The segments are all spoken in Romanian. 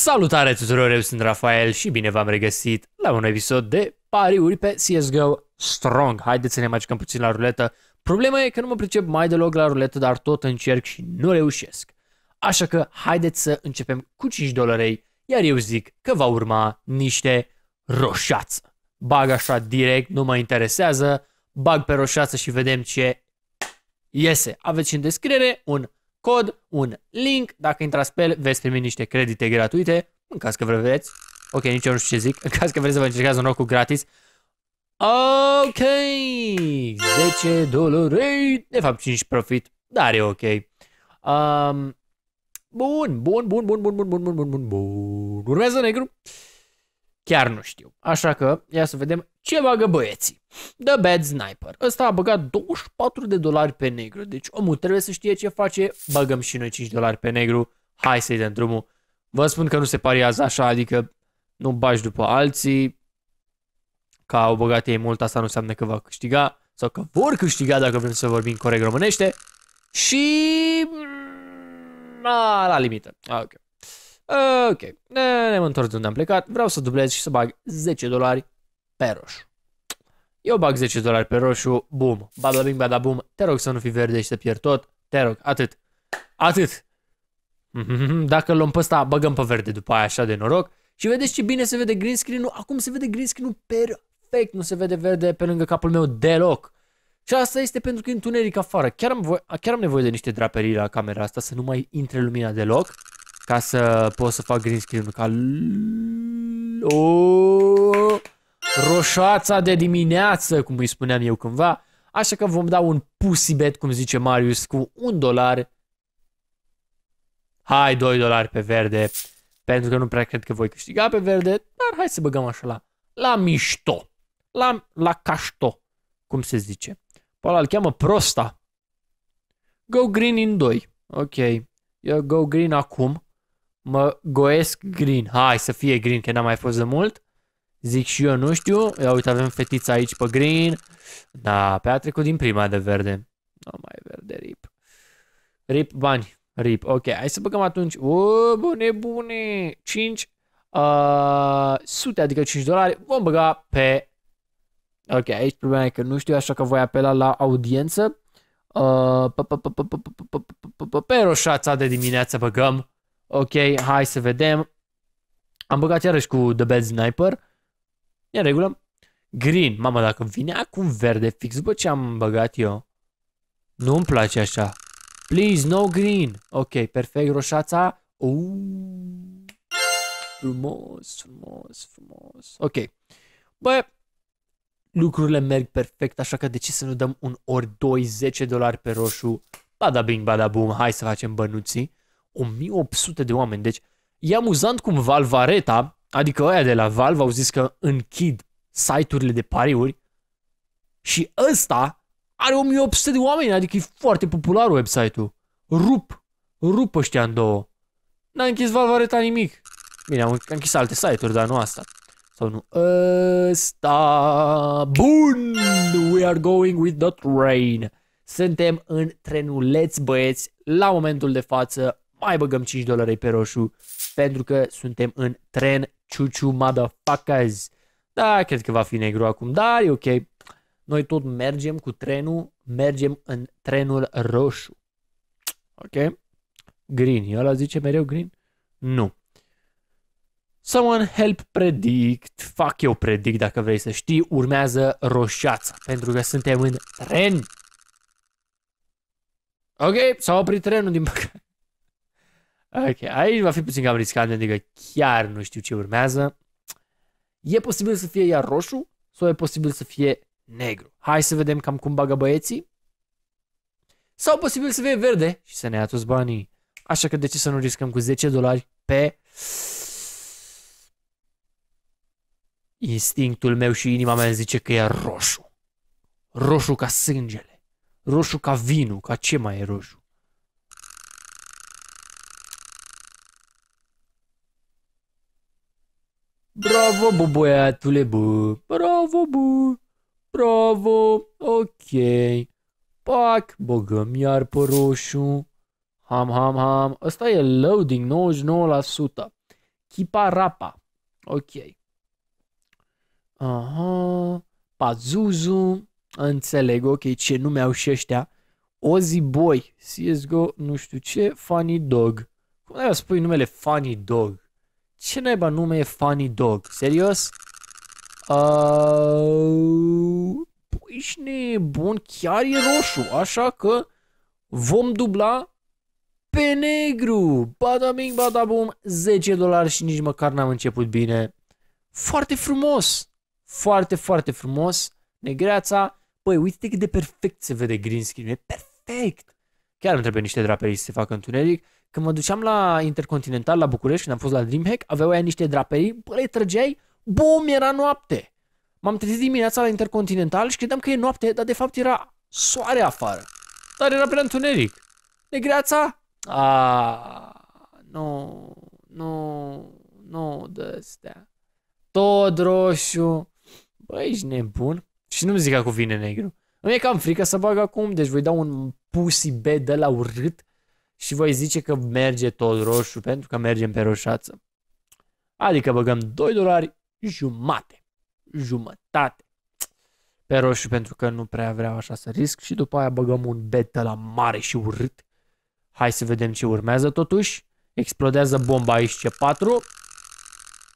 Salutare tuturor, eu sunt Rafael și bine v-am regăsit la un episod de pariuri pe CSGO Strong. Haideți să ne mai puțin la ruletă. Problema e că nu mă pricep mai deloc la ruletă, dar tot încerc și nu reușesc. Așa că haideți să începem cu 5 dolari iar eu zic că va urma niște roșață. Bag așa direct, nu mă interesează, bag pe roșață și vedem ce iese. Aveți și în descriere un cod, un link. Dacă intrați pe el, veți primi niște credite gratuite, în caz că vreți. Ok, nici eu nu știu ce zic. În caz că vreți să vă încercați un cu gratis. Ok! 10 dolari. De fapt, 5 profit. Dar e ok. Um, bun, bun, bun, bun, bun, bun, bun, bun, bun, bun, bun. Urmează negru? Chiar nu știu. Așa că, ia să vedem ce bagă băieții? The Bad Sniper. Ăsta a băgat 24 de dolari pe negru. Deci omul trebuie să știe ce face. Băgăm și noi 5 dolari pe negru. Hai să-i dăm drumul. Vă spun că nu se pariază așa, adică nu bagi după alții. Ca au băgat ei mult, asta nu înseamnă că va câștiga. Sau că vor câștiga dacă vrem să vorbim corect românește. Și... Mm, a, la limită. ok. Ok, ne-am întors de unde am plecat. Vreau să dublez și să bag 10 dolari pe roșu. Eu bag 10 dolari pe roșu, bum, bada bing, bada bum, te rog să nu fii verde și să pierd tot, te rog, atât. Atât. Mhm, dacă luăm pe ăsta, băgăm pe verde după aia așa de noroc. Și vedeți ce bine se vede green screen-ul? Acum se vede green screen-ul perfect, nu se vede verde pe lângă capul meu deloc. Și asta este pentru că e întuneric afară. Chiar am, voie, chiar am nevoie de niște draperii la camera asta să nu mai intre lumina deloc ca să pot să fac green screen-ul ca... Oh! roșoața de dimineață, cum îi spuneam eu cândva, așa că vom da un pussy bet, cum zice Marius, cu un dolar. Hai, 2 dolari pe verde, pentru că nu prea cred că voi câștiga pe verde, dar hai să băgăm așa la, la mișto, la, la cașto, cum se zice. Paula îl cheamă prosta. Go green in 2. Ok, eu go green acum. Mă goesc green. Hai să fie green, că n-am mai fost de mult. Zic și eu, nu știu. Ia uite, avem fetița aici pe green. Da, pe a trecut din prima de verde. Nu mai verde, rip. Rip bani. Rip, ok. Hai să băgăm atunci. O, bune, bune. 5 uh, sute, adică 5 dolari. Vom băga pe... Ok, aici problema e că nu știu, așa că voi apela la audiență. Pe roșața de dimineață băgăm. Ok, hai să vedem. Am băgat iarăși cu The Bad Sniper. Uh, E în regulă. Green. Mamă, dacă vine acum verde, fix după ce am băgat eu. Nu-mi place așa. Please, no green. Ok, perfect, roșața. Uuu. Frumos, frumos, frumos. Ok. Bă, lucrurile merg perfect, așa că de ce să nu dăm un ori 2, 10 dolari pe roșu? Bada bing, bada boom, hai să facem bănuții. 1800 de oameni, deci e amuzant cum Valvareta Adică ăia de la Valve au zis că închid site-urile de pariuri și ăsta are 1800 de oameni, adică e foarte popular website-ul. Rup, rup ăștia în două. N-a închis Valve arăta nimic. Bine, am închis alte site-uri, dar nu asta. Sau nu ăsta. Bun! We are going with the train. Suntem în trenuleț, băieți. La momentul de față mai băgăm 5 dolari pe roșu pentru că suntem în tren Ciuciu motherfuckers. Da, cred că va fi negru acum, dar e ok. Noi tot mergem cu trenul, mergem în trenul roșu. Ok? Green. la zice mereu green? Nu. Someone help predict. Fac eu predict dacă vrei să știi. Urmează roșiața, pentru că suntem în tren. Ok, s-a oprit trenul din păcate. Ok, aici va fi puțin cam riscant, adică chiar nu știu ce urmează. E posibil să fie iar roșu sau e posibil să fie negru. Hai să vedem cam cum bagă băieții. Sau posibil să fie verde și să ne ia toți banii. Așa că de ce să nu riscăm cu 10 dolari pe instinctul meu și inima mea zice că e roșu. Roșu ca sângele. Roșu ca vinul, ca ce mai e roșu? Bravo, bu, băiatule, bu. Bravo, bu. Bravo, ok. Pac, băgăm iar pe roșu. Ham, ham, ham. Ăsta e loading, 99%. Chipa rapa. Ok. Aha. Pazuzu. Înțeleg, ok, ce nume au și ăștia. Ozzy Boy, CSGO, nu știu ce, Funny Dog. Cum ai spui numele Funny Dog? Ce naiba nume e Funny Dog? Serios? Uh, ești bun chiar e roșu, așa că vom dubla pe negru. Bada bada bum. 10 dolari și nici măcar n-am început bine. Foarte frumos, foarte, foarte frumos. Negreața, păi uite cât de perfect se vede green screen, e perfect. Chiar îmi trebuie niște draperii să se facă întuneric. Când mă duceam la Intercontinental, la București, când am fost la Dreamhack, aveau aia niște draperii, bă, le trăgeai, bum, era noapte. M-am trezit dimineața la Intercontinental și credeam că e noapte, dar de fapt era soare afară. Dar era prea întuneric. Negreața? A, nu, nu, nu de astea. Tot roșu. Băi, ești nebun. Și nu-mi zica cu vine negru. Nu e cam frică să bag acum, deci voi da un pusibed bed de la urât și voi zice că merge tot roșu pentru că mergem pe roșață. Adică băgăm 2 dolari jumate, jumătate pe roșu pentru că nu prea vreau așa să risc și după aia băgăm un bet la mare și urât. Hai să vedem ce urmează totuși. Explodează bomba aici C4.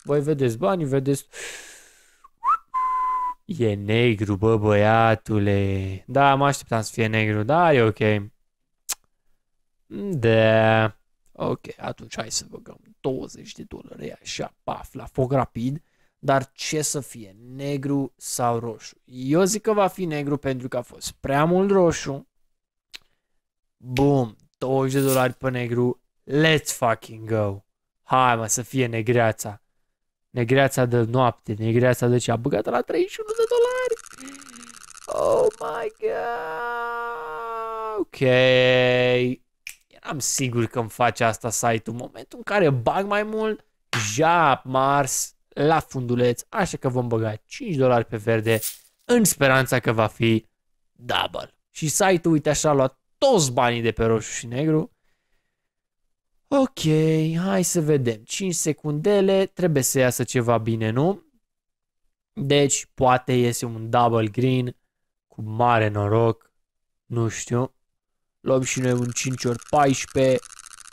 Voi vedeți banii, vedeți... E negru, bă, băiatule. Da, mă așteptam să fie negru, dar e ok. De... Ok, atunci hai să băgăm 20 de dolari așa, paf, la foc rapid. Dar ce să fie, negru sau roșu? Eu zic că va fi negru pentru că a fost prea mult roșu. Boom, 20 de dolari pe negru. Let's fucking go. Hai mă, să fie negreața. Negreața de noapte, negreața de ce a băgat la 31 de dolari. Oh my god. Ok am sigur că îmi face asta site-ul. În momentul în care bag mai mult, ja, mars la funduleț, așa că vom băga 5 dolari pe verde în speranța că va fi double. Și site-ul, uite așa, a luat toți banii de pe roșu și negru. Ok, hai să vedem. 5 secundele, trebuie să iasă ceva bine, nu? Deci, poate iese un double green cu mare noroc, nu știu. Luăm și noi un 5 ori 14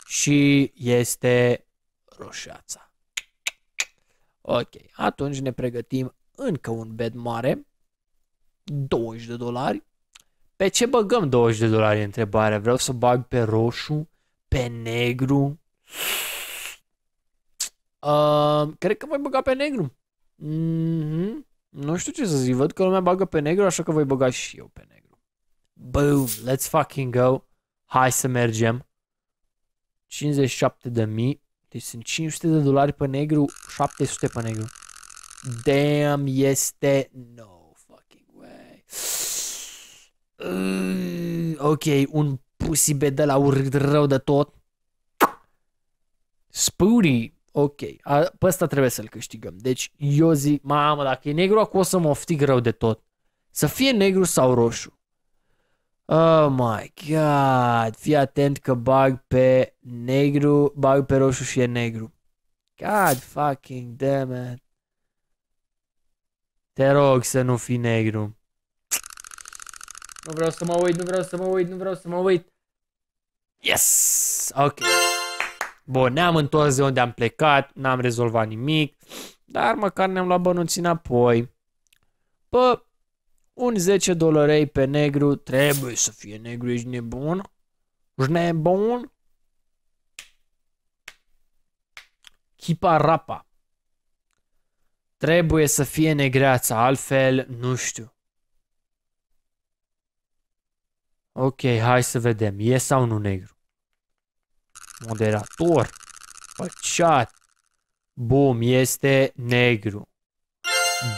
și este roșiața Ok, atunci ne pregătim încă un bed mare, 20 de dolari. Pe ce băgăm 20 de dolari întrebare întrebarea? Vreau să bag pe roșu, pe negru. Uh, cred că voi băga pe negru. Mm-hmm. Nu știu ce să zic, văd că lumea bagă pe negru, așa că voi băga și eu pe negru. Boom, let's fucking go. Hai să mergem. 57 de mii. Deci sunt 500 de dolari pe negru, 700 pe negru. Damn, este... No fucking way. ok, un bed de la urât rău de tot. Spoody, Ok, A, pe ăsta trebuie să-l câștigăm. Deci eu zic, mamă, dacă e negru, acum o să mă oftic rău de tot. Să fie negru sau roșu. Oh my god, fii atent că bag pe negru, bag pe roșu și e negru. God fucking damn it. Te rog să nu fii negru. Nu vreau să mă uit, nu vreau să mă uit, nu vreau să mă uit. Yes! Ok. Bun, ne-am întors de unde am plecat, n-am rezolvat nimic, dar măcar ne-am luat bănuții înapoi. Bă, un 10 dolarei pe negru, trebuie să fie negru, ești nebun? Ești nebun? Chipa rapa. Trebuie să fie negreață, altfel nu știu. Ok, hai să vedem. E sau nu negru? Moderator. Păciat. Bum, este negru.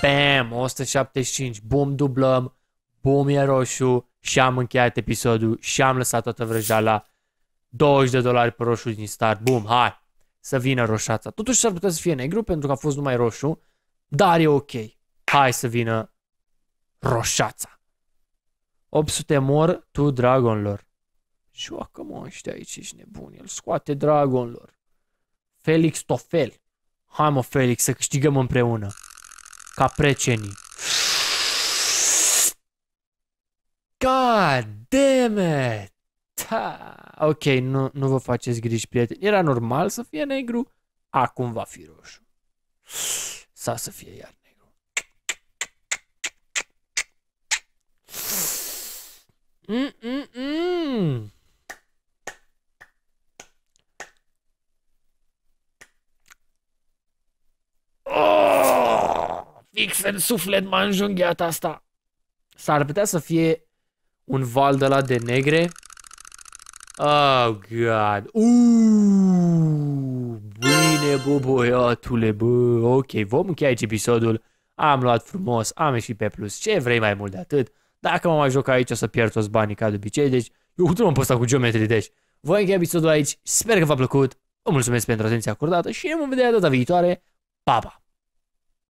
Bam! 175. Bum, dublăm. Bum, e roșu. Și am încheiat episodul și am lăsat toată vrăjala. 20 de dolari pe roșu din start. Bum, hai! Să vină roșața. Totuși s-ar putea să fie negru pentru că a fost numai roșu. Dar e ok. Hai să vină roșața. 800 mor tu dragonlor. Joacă-mă ăștia aici, ești nebun. El scoate dragonlor. Felix Tofel. Hai mă, Felix, să câștigăm împreună caprecenii. God damn it! Ha. Ok, nu, nu vă faceți griji, prieteni. Era normal să fie negru, acum va fi roșu. Sau să fie iar negru. Mm-mm. X în suflet m-a înjunghiat asta. S-ar putea să fie un val de la de negre. Oh, God. Uuuu, bine, bă, băiatule, bă. Ok, vom încheia aici episodul. Am luat frumos, am ieșit pe plus. Ce vrei mai mult de atât? Dacă mă mai joc aici, o să pierd toți banii ca de obicei, deci eu nu am postat cu geometrii, deci voi încheia episodul aici, sper că v-a plăcut, vă mulțumesc pentru atenția acordată și ne vom vedea data viitoare, pa, pa!